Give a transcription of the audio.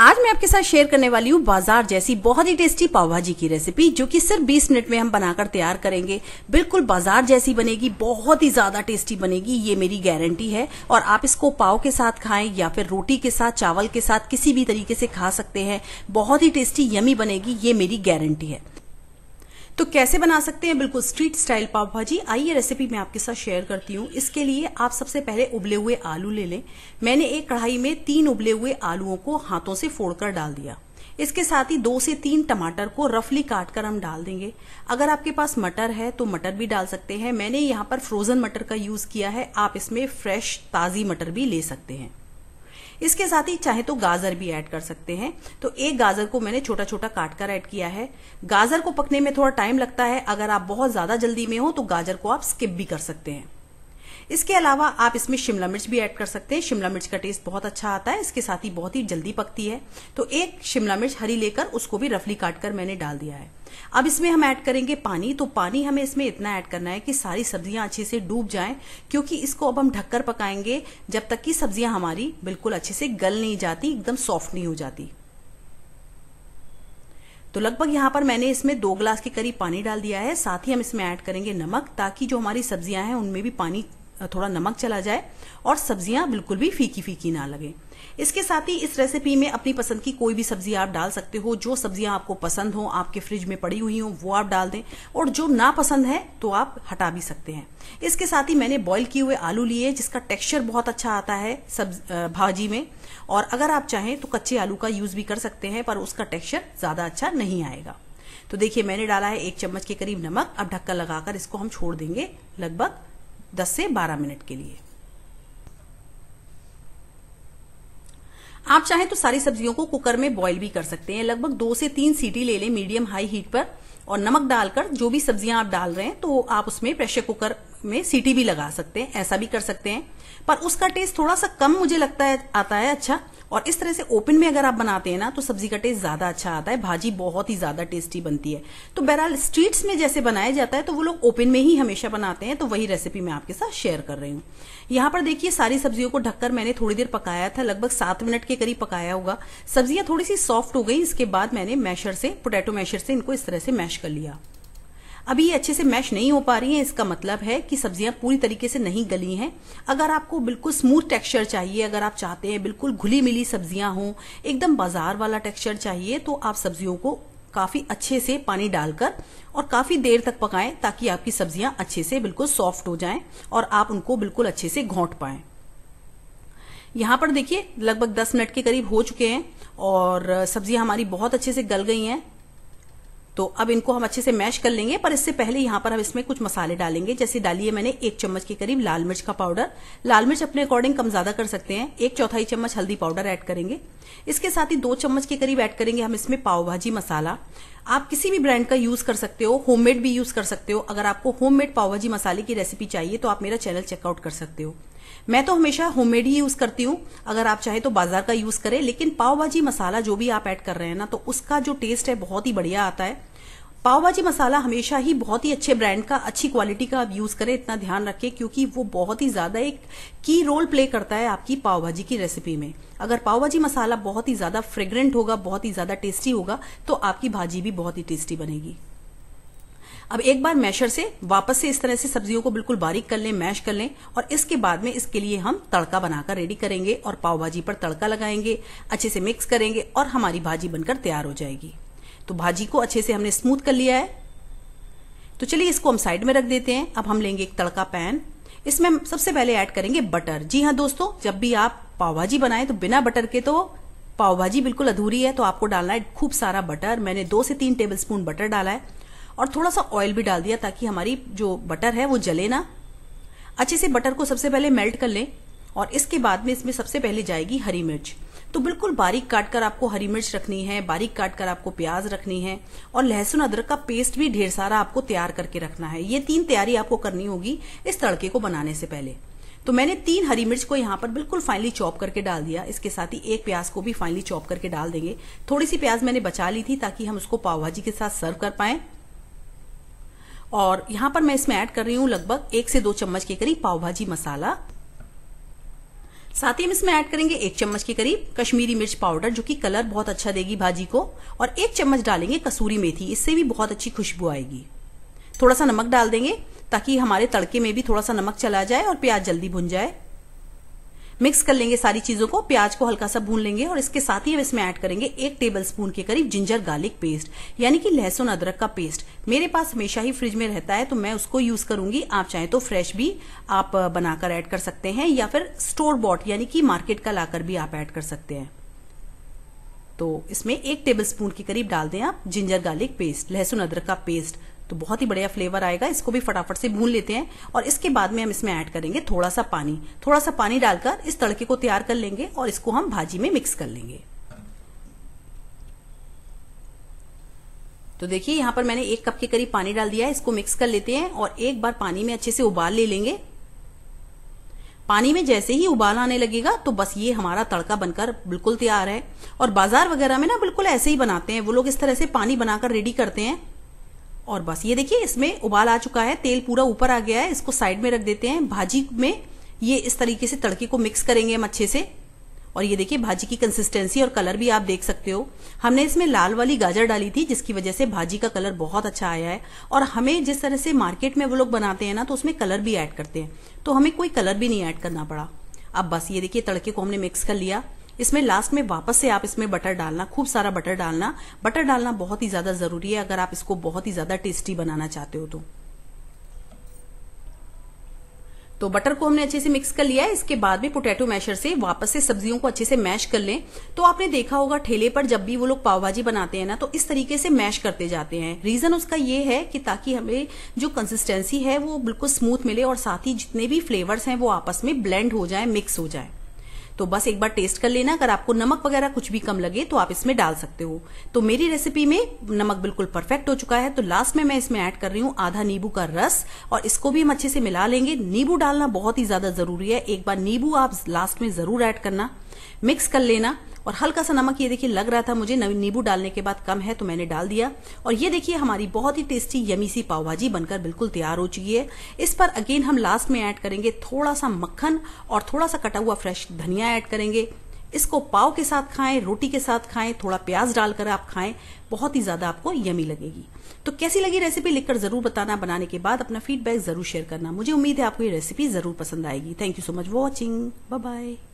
आज मैं आपके साथ शेयर करने वाली हूँ बाजार जैसी बहुत ही टेस्टी पाव भाजी की रेसिपी जो कि सिर्फ 20 मिनट में हम बनाकर तैयार करेंगे बिल्कुल बाजार जैसी बनेगी बहुत ही ज्यादा टेस्टी बनेगी ये मेरी गारंटी है और आप इसको पाव के साथ खाएं या फिर रोटी के साथ चावल के साथ किसी भी तरीके से खा सकते हैं बहुत ही टेस्टी यमी बनेगी ये मेरी गारंटी है तो कैसे बना सकते हैं बिल्कुल स्ट्रीट स्टाइल पाव भाजी आइए रेसिपी मैं आपके साथ शेयर करती हूँ इसके लिए आप सबसे पहले उबले हुए आलू ले लें मैंने एक कढ़ाई में तीन उबले हुए आलुओं को हाथों से फोड़कर डाल दिया इसके साथ ही दो से तीन टमाटर को रफली काट कर हम डाल देंगे अगर आपके पास मटर है तो मटर भी डाल सकते हैं मैंने यहाँ पर फ्रोजन मटर का यूज किया है आप इसमें फ्रेश ताजी मटर भी ले सकते हैं इसके साथ ही चाहे तो गाजर भी ऐड कर सकते हैं तो एक गाजर को मैंने छोटा छोटा काट कर ऐड किया है गाजर को पकने में थोड़ा टाइम लगता है अगर आप बहुत ज्यादा जल्दी में हो तो गाजर को आप स्किप भी कर सकते हैं इसके अलावा आप इसमें शिमला मिर्च भी ऐड कर सकते हैं शिमला मिर्च का टेस्ट बहुत अच्छा आता है इसके साथ ही बहुत ही जल्दी पकती है तो एक शिमला मिर्च हरी लेकर उसको भी रफली काटकर मैंने डाल दिया है अब इसमें हम ऐड करेंगे पानी तो पानी हमें इसमें इतना ऐड करना है कि सारी सब्जियां अच्छे से डूब जाएं क्योंकि इसको अब हम ढककर पकाएंगे जब तक कि सब्जियां हमारी बिल्कुल अच्छे से गल नहीं जाती एकदम सॉफ्ट नहीं हो जाती तो लगभग यहां पर मैंने इसमें दो ग्लास के करीब पानी डाल दिया है साथ ही हम इसमें ऐड करेंगे नमक ताकि जो हमारी सब्जियां हैं उनमें भी पानी थोड़ा नमक चला जाए और सब्जियां बिल्कुल भी फीकी फीकी ना लगे इसके साथ ही इस रेसिपी में अपनी पसंद की कोई भी सब्जी आप डाल सकते हो जो सब्जियां आपको पसंद हो आपके फ्रिज में पड़ी हुई हो वो आप डाल दें और जो ना पसंद है तो आप हटा भी सकते हैं इसके साथ ही मैंने बॉईल किए हुए आलू लिए जिसका टेक्सचर बहुत अच्छा आता है सब्ज भाजी में और अगर आप चाहें तो कच्चे आलू का यूज भी कर सकते हैं पर उसका टेक्स्चर ज्यादा अच्छा नहीं आएगा तो देखिए मैंने डाला है एक चम्मच के करीब नमक अब ढक्का लगाकर इसको हम छोड़ देंगे लगभग 10 से 12 मिनट के लिए आप चाहें तो सारी सब्जियों को कुकर में बॉईल भी कर सकते हैं लगभग दो से तीन सीटी ले लें मीडियम हाई हीट पर और नमक डालकर जो भी सब्जियां आप डाल रहे हैं तो आप उसमें प्रेशर कुकर में सीटी भी लगा सकते हैं ऐसा भी कर सकते हैं पर उसका टेस्ट थोड़ा सा कम मुझे लगता है आता है अच्छा और इस तरह से ओपन में अगर आप बनाते हैं ना तो सब्जी का टेस्ट ज्यादा अच्छा आता है भाजी बहुत ही ज्यादा टेस्टी बनती है तो बहरहाल स्ट्रीट्स में जैसे बनाया जाता है तो वो लोग ओपन में ही हमेशा बनाते हैं तो वही रेसिपी मैं आपके साथ शेयर कर रही हूँ यहाँ पर देखिए सारी सब्जियों को ढककर मैंने थोड़ी देर पकाया था लगभग सात मिनट के करीब पकाया होगा सब्जियां थोड़ी सी सॉफ्ट हो गई इसके बाद मैंने मैशर से पोटैटो मैशर से इनको इस तरह से मैश कर लिया अभी ये अच्छे से मैश नहीं हो पा रही है इसका मतलब है कि सब्जियां पूरी तरीके से नहीं गली हैं अगर आपको बिल्कुल स्मूथ टेक्सचर चाहिए अगर आप चाहते हैं बिल्कुल घुली मिली सब्जियां हों एकदम बाजार वाला टेक्सचर चाहिए तो आप सब्जियों को काफी अच्छे से पानी डालकर और काफी देर तक पकाएं ताकि आपकी सब्जियां अच्छे से बिल्कुल सॉफ्ट हो जाएं और आप उनको बिल्कुल अच्छे से घोंट पाए यहां पर देखिए लगभग 10 मिनट के करीब हो चुके हैं और सब्जियां हमारी बहुत अच्छे से गल गई हैं तो अब इनको हम अच्छे से मैश कर लेंगे पर इससे पहले यहाँ पर हम इसमें कुछ मसाले डालेंगे जैसे डाली है मैंने एक चम्मच के करीब लाल मिर्च का पाउडर लाल मिर्च अपने अकॉर्डिंग कम ज्यादा कर सकते हैं एक चौथाई चम्मच हल्दी पाउडर ऐड करेंगे इसके साथ ही दो चम्मच के करीब ऐड करेंगे हम इसमें पाव भाजी मसाला आप किसी भी ब्रांड का यूज कर सकते हो होममेड भी यूज कर सकते हो अगर आपको होममेड पाव भाजी मसाले की रेसिपी चाहिए तो आप मेरा चैनल चेकआउट कर सकते हो मैं तो हमेशा होममेड ही यूज करती हूँ अगर आप चाहे तो बाजार का यूज करें लेकिन पाव भाजी मसाला जो भी आप ऐड कर रहे हैं ना तो उसका जो टेस्ट है बहुत ही बढ़िया आता है पाव भाजी मसाला हमेशा ही बहुत ही अच्छे ब्रांड का अच्छी क्वालिटी का आप यूज करें इतना ध्यान रखें क्योंकि वो बहुत ही ज्यादा एक की रोल प्ले करता है आपकी पाव भाजी की रेसिपी में अगर पाव भाजी मसाला बहुत ही ज्यादा फ्रेग्रेंट होगा बहुत ही ज्यादा टेस्टी होगा तो आपकी भाजी भी बहुत ही टेस्टी बनेगी अब एक बार मैशर से वापस से इस तरह से सब्जियों को बिल्कुल बारीक कर लें मैश कर लें और इसके बाद में इसके लिए हम तड़का बनाकर रेडी करेंगे और पाव भाजी पर तड़का लगाएंगे अच्छे से मिक्स करेंगे और हमारी भाजी बनकर तैयार हो जाएगी तो भाजी को अच्छे से हमने स्मूथ कर लिया है तो चलिए इसको हम साइड में रख देते हैं अब हम लेंगे एक तड़का पैन इसमें हम सबसे पहले ऐड करेंगे बटर जी हाँ दोस्तों जब भी आप पाव भाजी बनाएं तो बिना बटर के तो पाव भाजी बिल्कुल अधूरी है तो आपको डालना है खूब सारा बटर मैंने दो से तीन टेबल स्पून बटर डाला है और थोड़ा सा ऑयल भी डाल दिया ताकि हमारी जो बटर है वो जले ना अच्छे से बटर को सबसे पहले मेल्ट कर लें और इसके बाद में इसमें सबसे पहले जाएगी हरी मिर्च तो बिल्कुल बारीक काट कर आपको हरी मिर्च रखनी है बारीक काट कर आपको प्याज रखनी है और लहसुन अदरक का पेस्ट भी ढेर सारा आपको तैयार करके रखना है ये तीन तैयारी आपको करनी होगी इस तड़के को बनाने से पहले तो मैंने तीन हरी मिर्च को यहाँ पर बिल्कुल फाइनली चॉप करके डाल दिया इसके साथ ही एक प्याज को भी फाइनली चॉप करके डाल देंगे थोड़ी सी प्याज मैंने बचा ली थी ताकि हम उसको पाव भाजी के साथ सर्व कर पाएं और यहां पर मैं इसमें ऐड कर रही हूँ लगभग एक से दो चम्मच के करीब पाव भाजी मसाला साथ ही हम इसमें ऐड करेंगे एक चम्मच के करीब कश्मीरी मिर्च पाउडर जो कि कलर बहुत अच्छा देगी भाजी को और एक चम्मच डालेंगे कसूरी मेथी इससे भी बहुत अच्छी खुशबू आएगी थोड़ा सा नमक डाल देंगे ताकि हमारे तड़के में भी थोड़ा सा नमक चला जाए और प्याज जल्दी भुन जाए मिक्स कर लेंगे सारी चीजों को प्याज को हल्का सा भून लेंगे और इसके साथ ही इसमें ऐड करेंगे एक टेबल स्पून के करीब जिंजर गार्लिक पेस्ट यानी कि लहसुन अदरक का पेस्ट मेरे पास हमेशा ही फ्रिज में रहता है तो मैं उसको यूज करूंगी आप चाहे तो फ्रेश भी आप बनाकर ऐड कर सकते हैं या फिर स्टोर बॉट यानी कि मार्केट का लाकर भी आप ऐड कर सकते हैं तो इसमें एक टेबल स्पून के करीब डाल दें आप जिंजर गार्लिक पेस्ट लहसुन अदरक का पेस्ट तो बहुत ही बढ़िया फ्लेवर आएगा इसको भी फटाफट से भून लेते हैं और इसके बाद में हम इसमें ऐड करेंगे थोड़ा सा पानी थोड़ा सा पानी डालकर इस तड़के को तैयार कर लेंगे और इसको हम भाजी में मिक्स कर लेंगे तो देखिए यहां पर मैंने एक कप के करीब पानी डाल दिया है इसको मिक्स कर लेते हैं और एक बार पानी में अच्छे से उबाल ले लेंगे पानी में जैसे ही उबाल आने लगेगा तो बस ये हमारा तड़का बनकर बिल्कुल तैयार है और बाजार वगैरह में ना बिल्कुल ऐसे ही बनाते हैं वो लोग इस तरह से पानी बनाकर रेडी करते हैं और बस ये देखिए इसमें उबाल आ चुका है तेल पूरा ऊपर आ गया है इसको साइड में रख देते हैं भाजी में ये इस तरीके से तड़के को मिक्स करेंगे हम अच्छे से और ये देखिए भाजी की कंसिस्टेंसी और कलर भी आप देख सकते हो हमने इसमें लाल वाली गाजर डाली थी जिसकी वजह से भाजी का कलर बहुत अच्छा आया है और हमें जिस तरह से मार्केट में वो लोग बनाते हैं ना तो उसमें कलर भी ऐड करते हैं तो हमें कोई कलर भी नहीं ऐड करना पड़ा अब बस ये देखिए तड़के को हमने मिक्स कर लिया इसमें लास्ट में वापस से आप इसमें बटर डालना खूब सारा बटर डालना बटर डालना बहुत ही ज्यादा जरूरी है अगर आप इसको बहुत ही ज्यादा टेस्टी बनाना चाहते हो तो तो बटर को हमने अच्छे से मिक्स कर लिया है इसके बाद में पोटैटो मैशर से वापस से सब्जियों को अच्छे से मैश कर लें तो आपने देखा होगा ठेले पर जब भी वो लोग पाव भाजी बनाते हैं ना तो इस तरीके से मैश करते जाते हैं रीजन उसका ये है कि ताकि हमें जो कंसिस्टेंसी है वो बिल्कुल स्मूथ मिले और साथ ही जितने भी फ्लेवर्स हैं वो आपस में ब्लेंड हो जाए मिक्स हो जाए तो बस एक बार टेस्ट कर लेना अगर आपको नमक वगैरह कुछ भी कम लगे तो आप इसमें डाल सकते हो तो मेरी रेसिपी में नमक बिल्कुल परफेक्ट हो चुका है तो लास्ट में मैं इसमें ऐड कर रही हूँ आधा नींबू का रस और इसको भी हम अच्छे से मिला लेंगे नींबू डालना बहुत ही ज्यादा जरूरी है एक बार नींबू आप लास्ट में जरूर ऐड करना मिक्स कर लेना और हल्का सा नमक ये देखिए लग रहा था मुझे नींबू डालने के बाद कम है तो मैंने डाल दिया और ये देखिए हमारी बहुत ही टेस्टी यमी सी पाव भाजी बनकर बिल्कुल तैयार हो चुकी है इस पर अगेन हम लास्ट में ऐड करेंगे थोड़ा सा मक्खन और थोड़ा सा कटा हुआ फ्रेश धनिया ऐड करेंगे इसको पाव के साथ खाएं रोटी के साथ खाएं थोड़ा प्याज डालकर आप खाएं बहुत ही ज्यादा आपको यमी लगेगी तो कैसी लगी रेसिपी लिखकर जरूर बताना बनाने के बाद अपना फीडबैक जरूर शेयर करना मुझे उम्मीद है आपको ये रेसिपी जरूर पसंद आएगी thank you so much watching bye